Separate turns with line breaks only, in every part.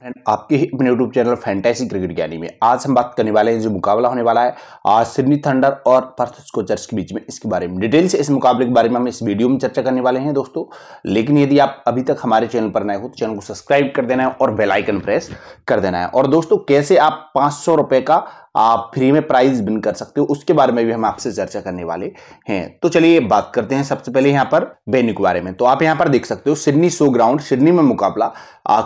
friend आपके ही अपने YouTube channel fantasy cricket ज्ञानी में आज हम बात करने वाले हैं जो मुकाबला होने वाला है आज सिडनी थंडर और पर्थ स्कोचर्स के बीच में इसके बारे में डिटेल से इस मुकाबले के बारे में हम इस वीडियो में चर्चा करने वाले हैं दोस्तों लेकिन यदि आप अभी तक हमारे चैनल पर नए हो तो चैनल को सब्सक्राइब कर देना है और बेलाइकन प्रेस कर देना है और दोस्तों कैसे आप पाँच का आप फ्री में प्राइज विन कर सकते हो उसके बारे में भी हम आपसे चर्चा करने वाले हैं तो चलिए बात करते हैं सबसे पहले यहाँ पर बेनिक बारे में तो आप यहाँ पर देख सकते हो सिडनी शो ग्राउंड सिडनी में मुकाबला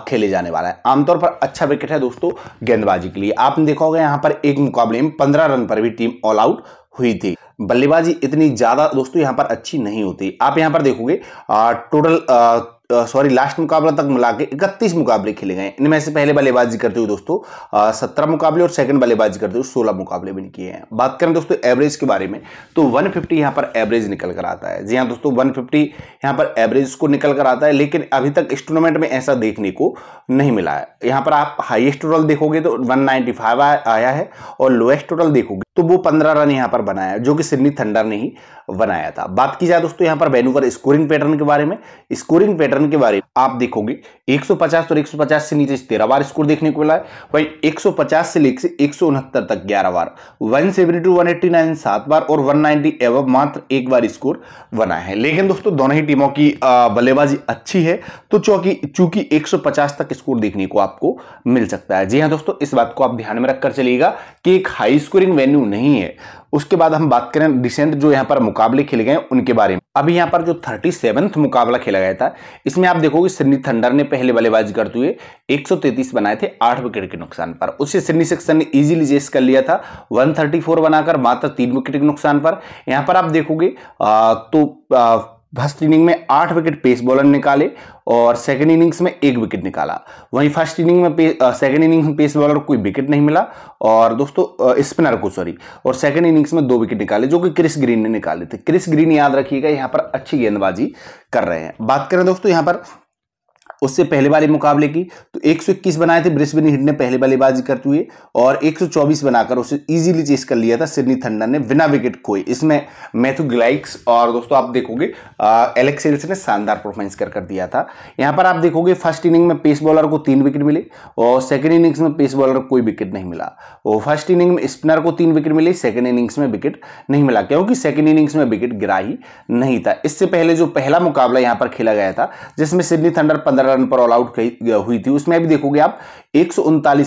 खेले जाने वाला है आमतौर पर अच्छा विकेट है दोस्तों गेंदबाजी के लिए आपने देखा होगा यहाँ पर एक मुकाबले में पंद्रह रन पर भी टीम ऑल आउट हुई थी बल्लेबाजी इतनी ज़्यादा दोस्तों यहाँ पर अच्छी नहीं होती आप यहाँ पर देखोगे टोटल सॉरी लास्ट मुकाबला तक मिला के इकतीस मुकाबले खेले गए इनमें से पहले बल्लेबाजी करते हुए दोस्तों सत्रह मुकाबले और सेकंड बल्लेबाजी करते हुए सोलह मुकाबले भी किए हैं बात करें दोस्तों एवरेज के बारे में तो 150 फिफ्टी यहाँ पर एवरेज निकल कर आता है जी हाँ दोस्तों वन फिफ्टी यहाँ पर एवरेज को निकल कर आता है लेकिन अभी तक इस टूर्नामेंट में ऐसा देखने को नहीं मिला है यहाँ पर आप हाइएस्ट टोटल देखोगे तो वन आया है और लोएस्ट टोटल देखोगे तो वो पंद्रह रन यहां पर बनाया जो कि सिडनी थंडर ने ही बनाया था बात की जाए दोस्तों यहां पर वैनूवर स्कोरिंग पैटर्न के बारे में स्कोरिंग पैटर्न के बारे में आप देखोगे 150 और 150 से नीचे तेरह बार स्कोर देखने को मिला है वहीं 150 से लेकर एक तक ग्यारह बार वन एट्टी नाइन सात बार और वन नाइनटी एवं मात्र एक बार स्कोर बनाया है लेकिन दोस्तों दोनों ही टीमों की बल्लेबाजी अच्छी है तो चूंकि चूंकि पचास तक स्कोर देखने को आपको मिल सकता है जी हाँ दोस्तों इस बात को आप ध्यान में रखकर चलिएगा कि एक हाई स्कोरिंग वेन्यू क्यों नहीं है उसके बाद हम बात करें रिसेंट जो यहाँ पर मुकाबले खेले गए उनके बारे में अभी यहाँ पर जो थर्टी सेवेंथ मुकाबला खेला गया था इसमें आप देखोगे सिडनी थंडर ने पहले बल्लेबाजी करते हुए 133 बनाए थे आठ विकेट के नुकसान पर उससे सिडनी सेक्शन ने इजीली चेस कर लिया था 134 बनाकर मात्र तीन विकेट के नुकसान पर यहाँ पर आप देखोगे तो आ, फर्स्ट इनिंग में आठ विकेट पेस बॉलर निकाले और सेकेंड इनिंग्स में एक विकेट निकाला वहीं फर्स्ट इनिंग में सेकेंड इनिंग्स में पेस बॉलर को कोई विकेट नहीं मिला और दोस्तों स्पिनर को सॉरी और सेकेंड इनिंग्स में दो विकेट निकाले जो कि क्रिस ग्रीन ने निकाले थे क्रिस ग्रीन याद रखिएगा यहाँ पर अच्छी गेंदबाजी कर रहे हैं बात करें दोस्तों यहाँ पर उससे पहले वाले मुकाबले की तो 121 बनाए थे ब्रिस्बेन हिट ने पहले बल्लेबाजी करते हुए और 124 बनाकर उसे इजीली चेस कर लिया था सिडनी थंडर ने बिना विकेट खोए इसमें मैथ्यू ग्लाइक्स और दोस्तों आप देखोगे एलेक्स एल्स ने शानदार परफॉर्मेंस कर कर दिया था यहाँ पर आप देखोगे फर्स्ट इनिंग में पेस बॉलर को तीन विकेट मिले और सेकेंड इनिंग्स में पेस बॉलर को कोई विकेट नहीं मिला और फर्स्ट इनिंग में स्पिनर को तीन विकेट मिले सेकेंड इनिंग्स में विकेट नहीं मिला क्योंकि सेकेंड इनिंग्स में विकेट गिरा ही नहीं था इससे पहले जो पहला मुकाबला यहाँ पर खेला गया था जिसमें सिडनी थंडर पंद्रह रन पर ऑल आउट हुई थी उसमें भी देखोगे आप एक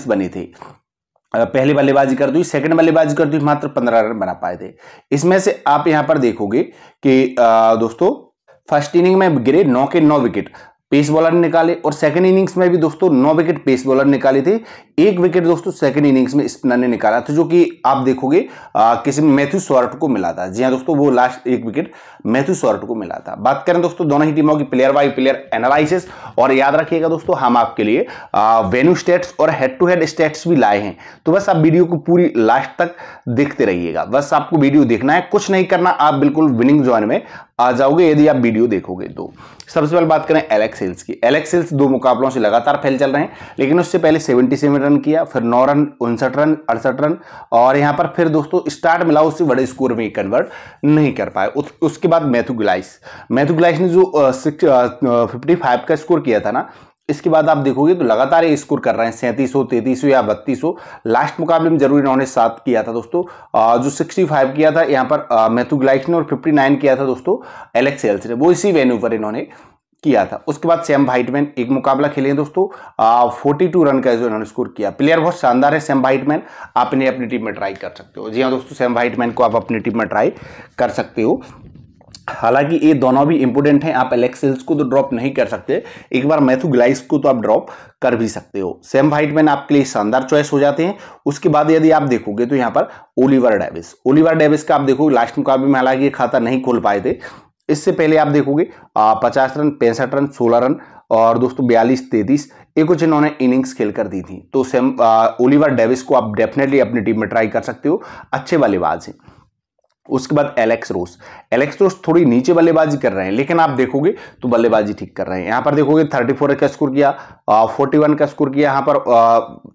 बने थे पहले बल्लेबाजी कर हुई सेकंड बल्लेबाजी कर हुई मात्र पंद्रह रन बना पाए थे इसमें से आप यहां पर देखोगे कि दोस्तों फर्स्ट इनिंग में गिरे नौ के नौ विकेट पेस बॉलर ने निकाले और सेकंड इनिंग्स में भी दोस्तों नौ विकेट पेस बॉलर निकाले थे एक विकेट दोस्तों सेकंड इनिंग्स में स्पिनर ने निकाला था जो कि आप देखोगे आ, किसी मैथ्यू सॉर्ट को मिला था जी हाँ दोस्तों वो लास्ट एक विकेट मैथ्यू सॉर्ट को मिला था बात करें दोस्तों दोनों ही टीमों की प्लेयर बाई प्लेयर एनालिसिस और याद रखिएगा दोस्तों हम आपके लिए वेन्यू स्टेट्स और हेड टू हेड स्टेट्स भी लाए हैं तो बस आप वीडियो को पूरी लास्ट तक देखते रहिएगा बस आपको वीडियो देखना है कुछ नहीं करना आप बिल्कुल विनिंग जोन में आ जाओगे यदि आप वीडियो देखोगे तो सबसे पहले बात करें एलेक्स हिल्स की एलेक्स हिल्स दो मुकाबलों से लगातार फैल चल रहे हैं लेकिन उससे पहले 77 रन किया फिर नौ रन उनसठ रन अड़सठ रन और यहां पर फिर दोस्तों स्टार्ट मिला उससे बड़े स्कोर में कन्वर्ट नहीं कर पाए उस, उसके बाद मैथू ग्लाइस मैथू ग्लाइस ने जो फिफ्टी फाइव का स्कोर किया था ना इसके बाद आप देखोगे तो लगातार ये स्कोर कर रहे हैं सैंतीस हो तैतीस हो या बत्तीस हो लास्ट मुकाबले में जरूर इन्होंने सात किया था दोस्तों जो सिक्सटी फाइव किया था यहाँ पर मैथुग्लाइट ने और फिफ्टी नाइन किया था दोस्तों एलेक्स एल्स ने वो इसी वेन्यू पर इन्होंने किया था उसके बाद सेम भाइटमैन एक मुकाबला खेले दोस्तों फोर्टी टू रन का जो इन्होंने स्कोर किया प्लेयर बहुत शानदार है सेम भाइटमैन आप इन्हें अपनी टीम में ट्राई कर सकते हो जी हाँ दोस्तों सेम वाइटमैन को आप अपनी टीम में ट्राई कर सकते हो हालांकि ये दोनों भी इंपोर्टेंट हैं आप एलेक्सेल्स को तो ड्रॉप नहीं कर सकते एक बार मैथुग्लाइस को तो आप ड्रॉप कर भी सकते हो सेम वाइटमैन आपके लिए शानदार चॉइस हो जाते हैं उसके बाद यदि आप देखोगे तो यहाँ पर ओलिवर डेविस ओलिवर डेविस का आप देखोगे लास्ट मुकाबले में हालांकि खाता नहीं खोल पाए थे इससे पहले आप देखोगे पचास रन पैंसठ रन सोलह रन और दोस्तों बयालीस तैतीस ये कुछ इन्होंने इनिंग्स खेल कर दी थी तो सेम ओलिवर डेविस को आप डेफिनेटली अपनी टीम में ट्राई कर सकते हो अच्छे बल्लेबाज हैं उसके बाद एलेक्स रोस एलेक्स रोस थोड़ी नीचे बल्लेबाजी कर रहे हैं लेकिन आप देखोगे तो बल्लेबाजी ठीक कर रहे हैं यहाँ पर देखोगे थर्टी फोर का स्कोर किया फोर्टी uh, वन का स्कोर किया यहाँ पर uh,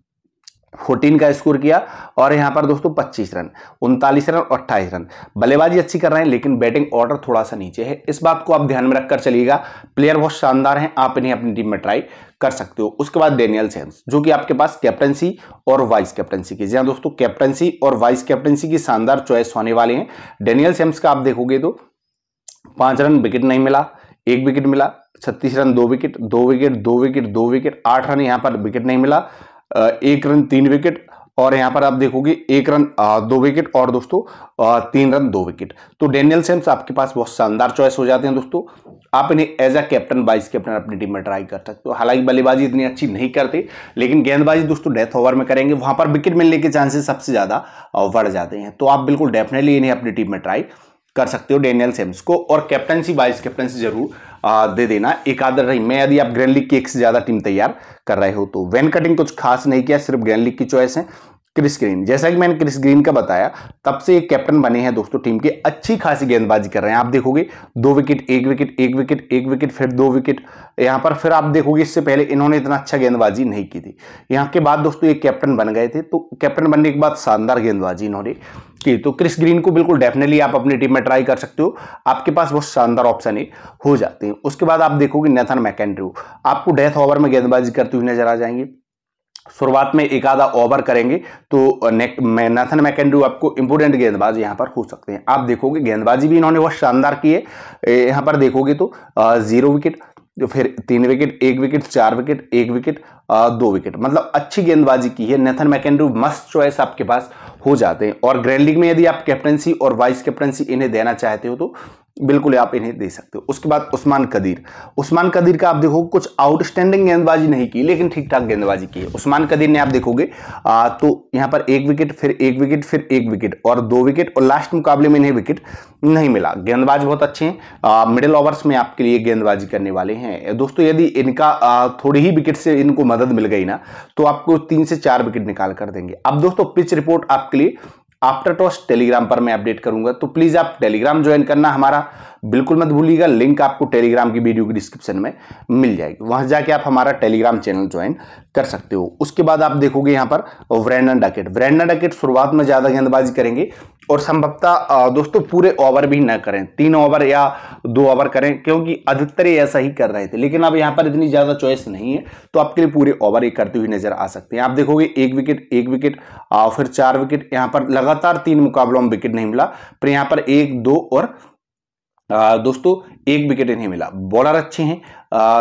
फोर्टीन का स्कोर किया और यहां पर दोस्तों पच्चीस रन उनतालीस रन और अट्ठाईस रन बल्लेबाजी अच्छी कर रहे हैं लेकिन बैटिंग ऑर्डर थोड़ा सा नीचे है इस बात को आप ध्यान में रखकर चलिएगा प्लेयर बहुत शानदार हैं आप इन्हें अपनी टीम में ट्राई कर सकते हो उसके बाद डेनियल सेम्स जो कि आपके पास कैप्टनसी और वाइस कैप्टनसी की जी हाँ दोस्तों कैप्टनसी और वाइस कैप्टनसी की शानदार चॉइस होने वाले हैं डेनियल सेम्स का आप देखोगे तो पांच रन विकेट नहीं मिला एक विकेट मिला छत्तीस रन दो विकेट दो विकेट दो विकेट दो विकेट आठ रन यहां पर विकेट नहीं मिला एक रन तीन विकेट और यहां पर आप देखोगे एक रन दो विकेट और दोस्तों तीन रन दो विकेट तो डेनियल सेम्स आपके पास बहुत शानदार चॉइस हो जाते हैं दोस्तों आप इन्हें as a captain vice captain अपनी टीम में ट्राई कर सकते हो हालांकि बल्लेबाजी इतनी अच्छी नहीं करते लेकिन गेंदबाजी दोस्तों डेथ ओवर में करेंगे वहां पर विकेट मिलने के चांसेस सबसे ज़्यादा बढ़ जाते हैं तो आप बिल्कुल डेफिनेटली इन्हें अपनी टीम में ट्राई कर सकते हो डेनियल सेम्स को और कैप्टनसी वाइस कैप्टनसी जरूर दे देना एक आदर रही मैं यदि आप ग्रैंड लीग की एक से ज़्यादा टीम तैयार कर रहे हो तो वेन कटिंग कुछ खास नहीं किया सिर्फ ग्रैंड लीग की चॉइस है क्रिस ग्रीन जैसा कि मैंने क्रिस ग्रीन का बताया तब से एक कैप्टन बने हैं दोस्तों टीम के अच्छी खासी गेंदबाजी कर रहे हैं आप देखोगे दो विकेट एक विकेट एक विकेट एक विकेट फिर दो विकेट यहाँ पर फिर आप देखोगे इससे पहले इन्होंने इतना अच्छा गेंदबाजी नहीं की थी यहाँ के बाद दोस्तों ये कैप्टन बन गए थे तो कैप्टन बनने के बाद शानदार गेंदबाजी इन्होंने की तो क्रिस ग्रीन को बिल्कुल डेफिनेटली आप अपनी टीम में ट्राई कर सकते हो आपके पास बहुत शानदार ऑप्शन है हो जाते हैं उसके बाद आप देखोगे नेथन मैकेंड्रू आपको डेथ ओवर में गेंदबाजी करते हुए नजर आ जाएंगे शुरुआत में एक आधा ओवर करेंगे तो नेथन मैकेंड्रू आपको इंपोर्टेंट गेंदबाज यहां पर हो सकते हैं आप देखोगे गेंदबाजी भी इन्होंने बहुत शानदार की है यहां पर देखोगे तो जीरो तो विकेट फिर तीन विकेट एक विकेट चार विकेट एक विकेट दो विकेट मतलब अच्छी गेंदबाजी की है नेथन मैकेंड्रू मस्ट चॉइस आपके पास हो जाते हैं और ग्रैंड लीग में यदि आप कैप्टनसी और वाइस कैप्टनसी इन्हें देना चाहते हो तो बिल्कुल आप इन्हें दे सकते हो उसके बाद उस्मान कदीर उस्मान कदीर का आप देखो कुछ आउटस्टैंडिंग गेंदबाजी नहीं की लेकिन ठीक ठाक गेंदबाजी की है उस्मान कदीर ने आप देखोगे आ, तो यहां पर एक विकेट फिर एक विकेट फिर एक विकेट और दो विकेट और लास्ट मुकाबले में इन्हें विकेट नहीं मिला गेंदबाज बहुत अच्छे हैं मिडिल ओवर्स में आपके लिए गेंदबाजी करने वाले हैं दोस्तों यदि इनका आ, थोड़ी ही विकेट से इनको मदद मिल गई ना तो आपको तीन से चार विकेट निकाल कर देंगे अब दोस्तों पिच रिपोर्ट आपके लिए आफ्टर टॉस टेलीग्राम पर मैं अपडेट करूंगा तो प्लीज़ आप टेलीग्राम ज्वाइन करना हमारा बिल्कुल मत भूलिएगा लिंक आपको टेलीग्राम की वीडियो की डिस्क्रिप्शन में मिल जाएगी वहां जाके आप हमारा टेलीग्राम चैनल ज्वाइन कर सकते हो उसके बाद आप देखोगे यहां पर ब्रैंडन डकेट ब्रैंडन डकेट शुरुआत में ज़्यादा गेंदबाजी करेंगे और संभवतः दोस्तों पूरे ओवर भी ना करें तीन ओवर या दो ओवर करें क्योंकि अधिकतर ऐसा ही कर रहे थे लेकिन अब यहाँ पर इतनी ज़्यादा चॉइस नहीं है तो आपके लिए पूरे ओवर ही करते हुए नजर आ सकते हैं आप देखोगे एक विकेट एक विकेट फिर चार विकेट यहाँ पर लगातार तीन मुकाबलों में विकेट नहीं मिला पर यहां पर एक दो और दोस्तों एक विकेट इन्हें मिला बॉलर अच्छे हैं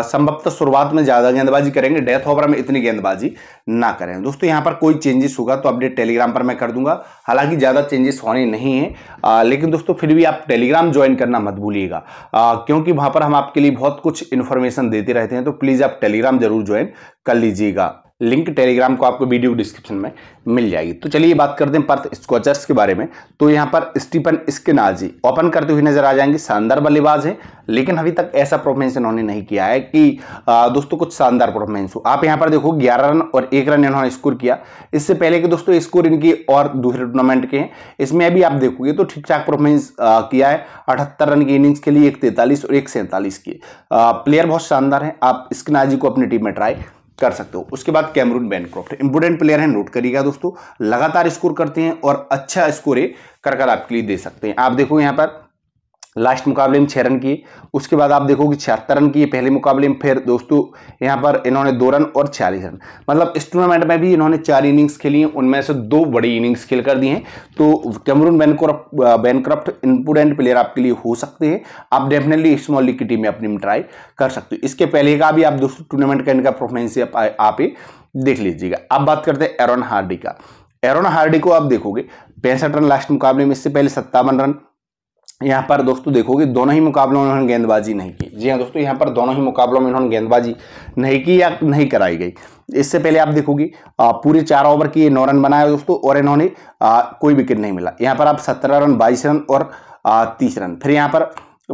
संभवतः शुरुआत में ज़्यादा गेंदबाजी करेंगे डेथ ओवर में इतनी गेंदबाजी ना करें दोस्तों यहाँ पर कोई चेंजेस होगा तो अपडेट टेलीग्राम पर मैं कर दूंगा हालांकि ज़्यादा चेंजेस होने नहीं आ, लेकिन दोस्तों फिर भी आप टेलीग्राम ज्वाइन करना मत भूलिएगा क्योंकि वहां पर हम आपके लिए बहुत कुछ इन्फॉर्मेशन देते रहते हैं तो प्लीज़ आप टेलीग्राम जरूर ज्वाइन कर लीजिएगा लिंक टेलीग्राम को आपको वीडियो डिस्क्रिप्शन में मिल जाएगी तो चलिए बात करते हैं पर्थ स्कॉचर्स के बारे में तो यहाँ पर स्टीफन स्किनाजी ओपन करते हुए नजर आ जाएंगे शानदार बल्लेबाज है लेकिन अभी तक ऐसा परफॉर्मेंस इन्होंने नहीं किया है कि आ, दोस्तों कुछ शानदार परफॉर्मेंस हो आप यहाँ पर देखो ग्यारह रन और एक रन इन्होंने स्कोर किया इससे पहले के दोस्तों स्कोर इनकी और दूसरे टूर्नामेंट के हैं इसमें अभी आप देखोगे तो ठीक ठाक परफॉर्मेंस किया है अठहत्तर रन की इनिंग्स के लिए एक और एक सैंतालीस की प्लेयर बहुत शानदार है आप स्किनाजी को अपनी टीम में ट्राई कर सकते हो उसके बाद कैमरून बैनक्रॉफ्ट इंपोर्टेंट प्लेयर है नोट करिएगा दोस्तों लगातार स्कोर करते हैं और अच्छा स्कोर कर कर आपके लिए दे सकते हैं आप देखो यहाँ पर लास्ट मुकाबले में छः रन किए उसके बाद आप देखोगे छिहत्तर रन किए पहले मुकाबले में फिर दोस्तों यहाँ पर इन्होंने दो रन और छियालीस रन मतलब इस टूर्नामेंट में भी इन्होंने चार इनिंग्स खेली हैं उनमें से दो बड़ी इनिंग्स खेल कर दी हैं तो Cameron Bancroft Bancroft important player आपके लिए हो सकते हैं आप डेफिनेटली स्मॉल लीग की टीम में अपनी ट्राई कर सकते हो इसके पहले का भी आप दोस्तों टूर्नामेंट का इनका परफॉर्मेंस आप देख लीजिएगा अब बात करते हैं एरोन हार्डी का एरोन हार्डी को आप देखोगे पैंसठ रन लास्ट मुकाबले में इससे पहले सत्तावन रन यहाँ पर दोस्तों देखोगे दोनों ही मुकाबलों में उन्होंने गेंदबाजी नहीं की जी हाँ दोस्तों यहाँ पर दोनों ही मुकाबलों में उन्होंने गेंदबाजी नहीं की या नहीं कराई गई इससे पहले आप देखोगे पूरे चार ओवर की नौ रन बनाए दोस्तों और इन्होंने कोई विकेट नहीं मिला यहाँ पर आप सत्रह रन बाईस रन और तीस रन फिर यहाँ पर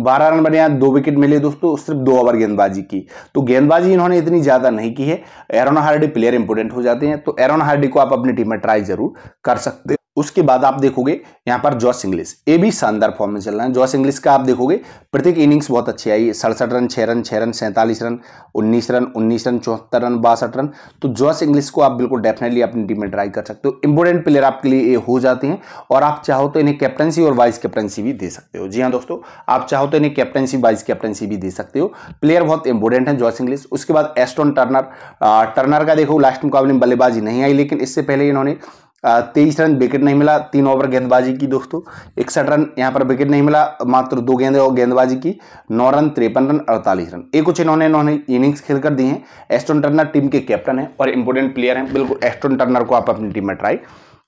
बारह रन बने दो विकेट मिले दोस्तों सिर्फ दो ओवर गेंदबाजी की तो गेंदबाजी इन्होंने इतनी ज़्यादा नहीं की है एरोना हार्डी प्लेयर इंपोर्टेंट हो जाते हैं तो एरोना हार्डी को आप अपनी टीम में ट्राई जरूर कर सकते उसके बाद आप देखोगे यहां पर जॉस इंग्लिश ये भी शानदार फॉर्म में चल रहा है जॉस इंग्लिश का आप देखोगे प्रत्येक इनिंग्स बहुत अच्छी आई है सड़सठ रन छह रन छह रन सैंतालीस रन उन्नीस रन उन्नीस रन चौहत्तर रन बासठ रन तो जॉस इंग्लिश को आप बिल्कुल डेफिनेटली अपनी टीम में ट्राई कर सकते हो इंपोर्टेंट प्लेयर आपके लिए हो जाते हैं और आप चाहो तो इन्हें कैप्टनसी और वाइस कैप्टनसी भी दे सकते हो जी हाँ दोस्तों आप चाहो तो इन्हें कैप्टनसी वाइस कैप्टनसी भी दे सकते हो प्लेयर बहुत इंपोर्टेंट है जॉस इंग्लिश उसके बाद एस्टोन टर्नर टर्नर का देखो लास्ट मुकाबले में बल्लेबाजी नहीं आई लेकिन इससे पहले इन्होंने तेईस रन विकेट नहीं मिला तीन ओवर गेंदबाजी की दोस्तों इकसठ रन यहाँ पर विकेट नहीं मिला मात्र दो गेंदे और गेंदबाजी की नौ रन तिरपन रन अड़तालीस रन ये कुछ इन्होंने इन्होंने इनिंग्स खेल कर दी हैं एस्टोन टर्नर टीम के कैप्टन हैं और इंपोर्टेंट प्लेयर हैं बिल्कुल एस्टोन टर्नर को आप अपनी टीम में ट्राई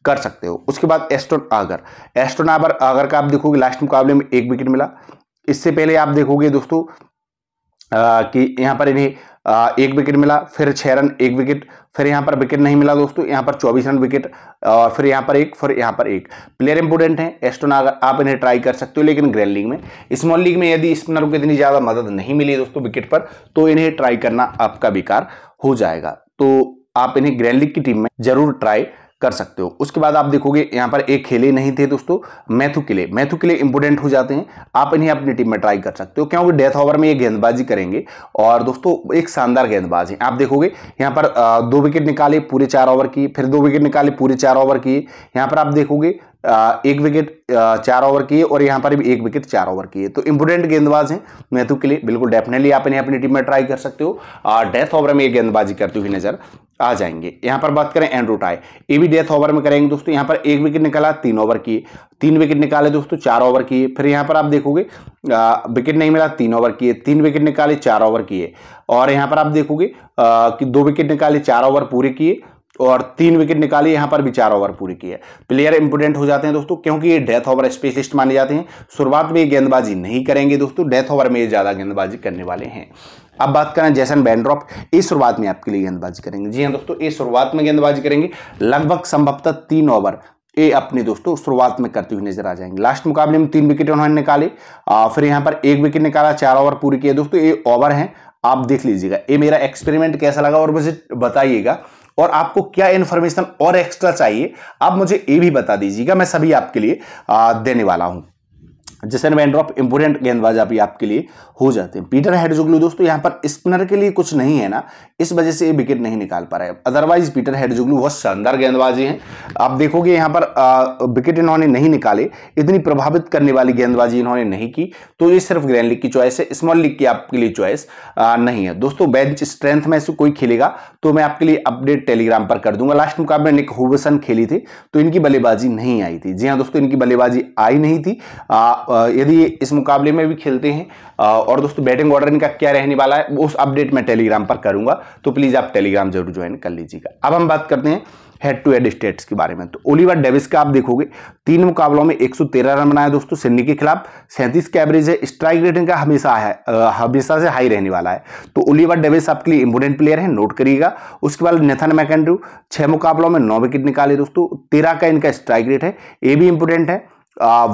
कर सकते हो उसके बाद Ashton Agar Ashton Agar Agar का आप देखोगे लास्ट मुकाबले में एक विकेट मिला इससे पहले आप देखोगे दोस्तों कि यहाँ पर इन्हें एक विकेट मिला फिर छह रन एक विकेट फिर यहां पर विकेट नहीं मिला दोस्तों यहां पर चौबीस रन विकेट और फिर यहां पर एक फिर यहां पर एक प्लेयर इंपोर्टेंट है एस्टोन अगर आप इन्हें ट्राई कर सकते हो लेकिन ग्रैंड लीग में स्मॉल लीग में यदि स्पिनरों को इतनी ज़्यादा मदद नहीं मिली दोस्तों विकेट पर तो इन्हें ट्राई करना आपका बेकार हो जाएगा तो आप इन्हें ग्रैंड लीग की टीम में जरूर ट्राई कर सकते हो उसके बाद आप देखोगे यहाँ पर एक खेले नहीं थे दोस्तों मैथू किले मैथू किले इंपोर्टेंट हो जाते हैं आप इन्हें अपनी टीम में ट्राई कर सकते हो क्योंकि डेथ ओवर में ये गेंदबाजी करेंगे और दोस्तों एक शानदार गेंदबाज है आप देखोगे यहाँ पर दो विकेट निकाले पूरे चार ओवर की फिर दो विकेट निकाले पूरे चार ओवर किए यहाँ पर आप देखोगे एक विकेट चार ओवर किए और यहाँ पर भी एक विकेट चार ओवर किए तो इंपोर्टेंट गेंदबाज हैं मैथू के लिए बिल्कुल डेफिनेटली आप इन्हें अपनी टीम में ट्राई कर सकते हो डेथ ओवर में ये गेंदबाजी करती हुई नजर आ जाएंगे यहां पर बात करें एंड्रू टाई ये भी डेथ ओवर में करेंगे दोस्तों यहां पर एक विकेट निकाला तीन ओवर की तीन विकेट निकाले दोस्तों चार ओवर किए फिर यहां पर आप देखोगे विकेट नहीं मिला तीन ओवर किए तीन विकेट निकाले चार ओवर किए और यहाँ पर आप देखोगे कि दो विकेट निकाले चार ओवर पूरे किए और तीन विकेट निकाली यहां पर भी चार ओवर पूरी की है प्लेयर इंपोर्टेंट हो जाते हैं दोस्तों क्योंकि ये डेथ ओवर स्पेशलिस्ट माने जाते हैं शुरुआत में गेंदबाजी नहीं करेंगे दोस्तों डेथ ओवर में ये ज़्यादा गेंदबाजी करने वाले हैं अब बात करें जैसन बैंड्रॉप इस शुरुआत में आपके लिए गेंदबाजी करेंगे जी हाँ दोस्तों इस शुरुआत में गेंदबाजी करेंगे लगभग संभवतः तीन ओवर ये अपने दोस्तों शुरुआत में करते हुए नजर आ जाएंगे लास्ट मुकाबले में तीन विकेट उन्होंने निकाले फिर यहाँ पर एक विकेट निकाला चार ओवर पूरी किए दोस्तों ये ओवर है आप देख लीजिएगा ये मेरा एक्सपेरिमेंट कैसा लगा और मुझे बताइएगा और आपको क्या इंफॉर्मेशन और एक्स्ट्रा चाहिए आप मुझे ये भी बता दीजिएगा मैं सभी आपके लिए देने वाला हूं जैसन वैंड्रॉप इंपोर्टेंट गेंदबाज अभी आपके लिए हो जाते हैं पीटर हेडजुगलू दोस्तों यहाँ पर स्पिनर के लिए कुछ नहीं है ना इस वजह से ये विकेट नहीं निकाल पा रहे हैं अदरवाइज पीटर हेडजुगलू बहुत शानदार गेंदबाजी हैं आप देखोगे यहाँ पर विकेट इन्होंने नहीं निकाले इतनी प्रभावित करने वाली गेंदबाजी इन्होंने नहीं की तो ये सिर्फ ग्रैंड लीग की चॉइस है स्मॉल लीग की आपके लिए चॉइस नहीं है दोस्तों बेंच स्ट्रेंथ में से कोई खेलेगा तो मैं आपके लिए अपडेट टेलीग्राम पर कर दूंगा लास्ट मुकाबले निक हुसन खेली थी तो इनकी बल्लेबाजी नहीं आई थी जी हाँ दोस्तों इनकी बल्लेबाजी आई नहीं थी यदि इस मुकाबले में भी खेलते हैं और दोस्तों बैटिंग ऑर्डर इनका क्या रहने वाला है उस अपडेट मैं टेलीग्राम पर करूंगा तो प्लीज़ आप टेलीग्राम जरूर ज्वाइन कर लीजिएगा अब हम बात करते हैं हेड टू हेड स्टेट्स के बारे में तो ओलिवर डेविस का आप देखोगे तीन मुकाबलों में 113 रन बनाए दोस्तों सिडनी के खिलाफ सैंतीस का एवरेज है स्ट्राइक रेट इनका हमेशा है हमेशा से हाई रहने वाला है तो ओलिवर डेविस आपके लिए इंपोर्टेंट प्लेयर है नोट करिएगा उसके बाद नेथन मैकेंड्रू छह मुकाबलों में नौ विकेट निकाले दोस्तों तेरह का इनका स्ट्राइक रेट है ये भी इंपोर्टेंट है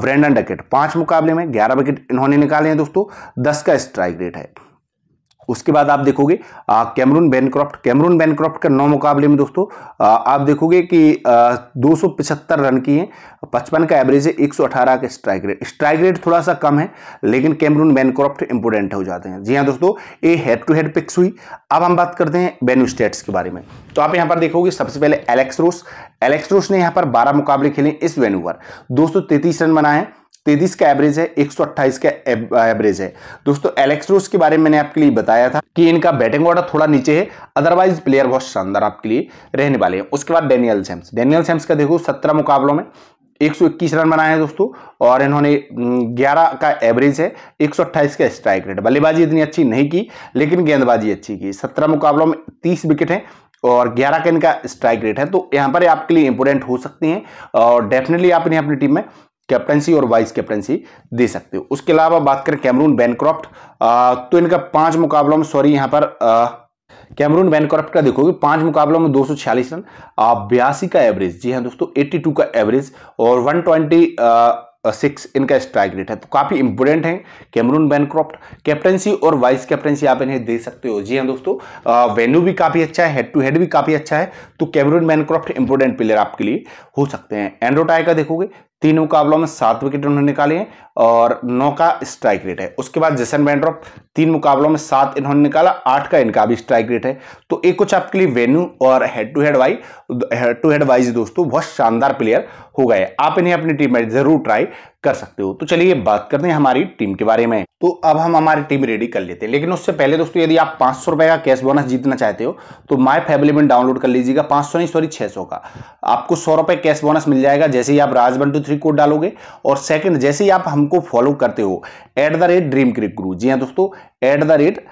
ब्रेंडन डकेट पांच मुकाबले में ग्यारह विकेट इन्होंने निकाले हैं दोस्तों दस का स्ट्राइक रेट है उसके बाद आप देखोगे कैमरून बैनक्रॉफ्ट कैमरून बैनक्रॉफ्ट के नौ मुकाबले में दोस्तों आ, आप देखोगे कि दो रन की हैं पचपन का एवरेज है 118 का स्ट्राइक रेट स्ट्राइक रेट थोड़ा सा कम है लेकिन कैमरून बैनक्रॉफ्ट इंपोर्टेंट हो जाते हैं जी हाँ दोस्तों ये हेड टू हेड पिक्स हुई अब हम बात करते हैं वेन्यू स्टेट्स के बारे में तो आप यहाँ पर देखोगे सबसे पहले एलेक्स रोस एलेक्स रोस ने यहाँ पर बारह मुकाबले खेले इस वेन्यू पर दो रन बनाए तेतीस का एवरेज है एक का एवरेज है दोस्तों एलेक्स रोस के बारे में मैंने आपके लिए बताया था कि इनका बैटिंग ऑर्डर थोड़ा नीचे है अदरवाइज प्लेयर बहुत शानदार आपके लिए रहने वाले हैं उसके बाद डेनियल सैम्स डेनियल सैम्स का देखो सत्रह मुकाबलों में 121 रन बनाए हैं दोस्तों और इन्होंने 11 का एवरेज है एक का स्ट्राइक रेट बल्लेबाजी इतनी अच्छी नहीं की लेकिन गेंदबाजी अच्छी की 17 मुकाबलों में 30 विकेट हैं और 11 का इनका स्ट्राइक रेट है तो यहां पर आपके लिए इंपोर्टेंट हो सकती हैं और डेफिनेटली आप इन्हें अपनी टीम में कैप्टनसी और वाइस कैप्टनसी दे सकते हो उसके अलावा बात करें कैमरून बैनक्रॉफ्ट तो इनका पांच मुकाबलों में सॉरी यहां पर आ, कैमरून बैनक्रॉफ्ट का देखोगे पांच मुकाबलों में 246 रन बयासी का एवरेज जी हाँ दोस्तों 82 का एवरेज और 120 ट्वेंटी सिक्स इनका स्ट्राइक रेट है तो काफ़ी इंपोर्टेंट है कैमरून बैनक्रॉफ्ट कैप्टनसी और वाइस कैप्टनसी आप इन्हें दे सकते हो जी हाँ दोस्तों वेन्यू भी काफ़ी अच्छा है हेड टू हेड भी काफ़ी अच्छा है तो कैमरून बैनक्रॉफ्ट इंपोर्टेंट प्लेयर आपके लिए हो सकते हैं एंड्रोटाई का देखोगे तीन मुकाबलों में सात विकेट उन्होंने निकाले हैं और नौ का स्ट्राइक रेट है उसके बाद जैसन बैंड्रॉप तीन मुकाबलों में सात इन्होंने निकाला आठ का इनका भी स्ट्राइक रेट है तो एक कुछ आपके लिए वेन्यू और हेड टू हेड वाई हेड टू हेड वाइज दोस्तों बहुत शानदार प्लेयर हो गए आप इन्हें अपनी टीम में जरूर ट्राई कर सकते हो तो चलिए बात करते हैं हमारी टीम के बारे में तो अब हम हमारी टीम रेडी कर लेते हैं लेकिन उससे पहले दोस्तों यदि आप पांच सौ रुपए का कैश बोनस जीतना चाहते हो तो माय फैमिली में डाउनलोड कर लीजिएगा पांच सौ नहीं सॉरी छह सौ का आपको सौ रुपए कैश बोनस मिल जाएगा जैसे ही आप Raj one two three code डालोगे और सेकंड जैसे ही आप हमको फॉलो करते हो at the rate Dream Crick Guru जी हाँ दोस्तों at the rate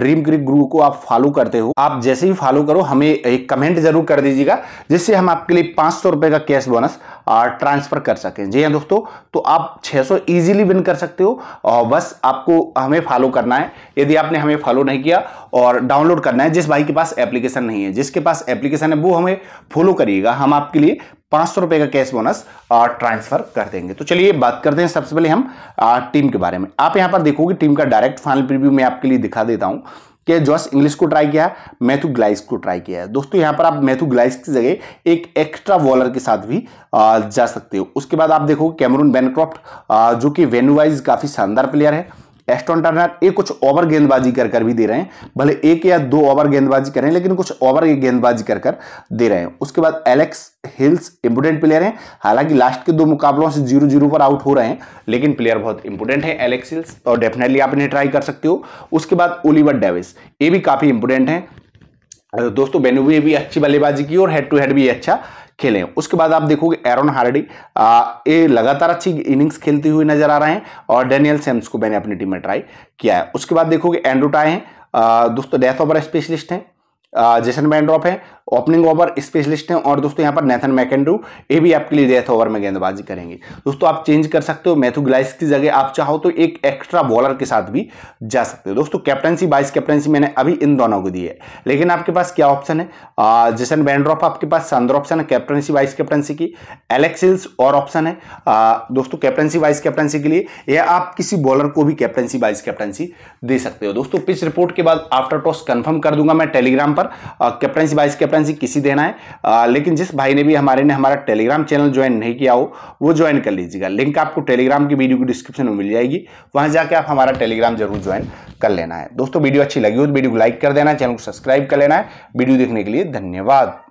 Dream Crick Guru को आप फॉलो करते हो आप जैसे ही फॉलो करो हमें एक कमेंट जरूर कर दीजिएगा जिससे हम आपके लिए पांच सौ रुपए का कैश बोनस ट्रांसफर कर सकें जी हाँ दोस्तों तो आप 600 ईजिली विन कर सकते हो और बस आपको हमें फॉलो करना है यदि आपने हमें फॉलो नहीं किया और डाउनलोड करना है जिस भाई के पास एप्लीकेशन नहीं है जिसके पास एप्लीकेशन है वो हमें फॉलो करिएगा हम आपके लिए पाँच सौ का कैश बोनस ट्रांसफर कर देंगे तो चलिए बात करते हैं सबसे पहले हम टीम के बारे में आप यहाँ पर देखोगे टीम का डायरेक्ट फाइनल प्रिव्यू मैं आपके लिए दिखा देता हूँ कि जॉस इंग्लिश को ट्राई किया है मैथ्यू ग्लाइस को ट्राई किया है दोस्तों यहाँ पर आप मैथ्यू ग्लाइस की जगह एक एक्स्ट्रा बॉलर के साथ भी जा सकते हो उसके बाद आप देखो कैमरून बैनक्रॉफ्ट जो कि वेन्यूवाइज काफ़ी शानदार प्लेयर है एस्टोन टर्नर ये कुछ ओवर गेंदबाजी कर कर भी दे रहे हैं भले एक या दो ओवर गेंदबाजी कर रहे हैं लेकिन कुछ ओवर गेंदबाजी कर कर दे रहे हैं उसके बाद एलेक्स हिल्स इंपोर्टेंट प्लेयर हैं हालांकि लास्ट के दो मुकाबलों से जीरो जीरो पर आउट हो रहे हैं लेकिन प्लेयर बहुत इंपोर्टेंट है एलेक्स हिल्स और डेफिनेटली आप इन्हें ट्राई कर सकते हो उसके बाद ओलिवर डेविस ये भी काफ़ी इंपोर्टेंट है अच्छा, दोस्तों बेनुवे भी अच्छी बल्लेबाजी की और हेड टू हेड भी अच्छा खेले उसके बाद आप देखोगे एरन हार्डी ये लगातार अच्छी इनिंग्स खेलते हुए नजर आ रहे हैं और डेनियल सेम्स को मैंने अपनी टीम में ट्राई किया है उसके बाद देखोगे एंड्रोटा हैं दोस्तों डेथ ओवर स्पेशलिस्ट हैं जेसन बैंड्रॉप है ओपनिंग ओवर स्पेशलिस्ट हैं और दोस्तों यहाँ पर नेथन मैकेंड्रू ये भी आपके लिए डेथ ओवर में गेंदबाजी करेंगे दोस्तों आप चेंज कर सकते हो मैथ्यू ग्लाइस की जगह आप चाहो तो एक एक्स्ट्रा बॉलर के साथ भी जा सकते हो दोस्तों कैप्टनसी वाइस कैप्टनसी मैंने अभी इन दोनों को दी है लेकिन आपके पास क्या ऑप्शन है जैसन बैंड्रॉफ आपके पास शानदार ऑप्शन है कैप्टनसी वाइस कैप्टनसी की एलेक्सिल्स और ऑप्शन है दोस्तों कैप्टनसी वाइस कैप्टनसी के लिए या आप किसी बॉलर को भी कैप्टनसी वाइस कैप्टनसी दे सकते हो दोस्तों पिच रिपोर्ट के बाद आफ्टर टॉस कन्फर्म कर दूंगा मैं टेलीग्राम पर कैप्टनसी वाइस कैप्टन डिस्क्रिपेंसी किसी देना है आ, लेकिन जिस भाई ने भी हमारे ने हमारा टेलीग्राम चैनल ज्वाइन नहीं किया हो वो ज्वाइन कर लीजिएगा लिंक आपको टेलीग्राम की वीडियो की डिस्क्रिप्शन में मिल जाएगी वहां जाके आप हमारा टेलीग्राम जरूर ज्वाइन कर लेना है दोस्तों वीडियो अच्छी लगी हो तो वीडियो को लाइक कर देना चैनल को सब्सक्राइब कर लेना है वीडियो देखने के लिए धन्यवाद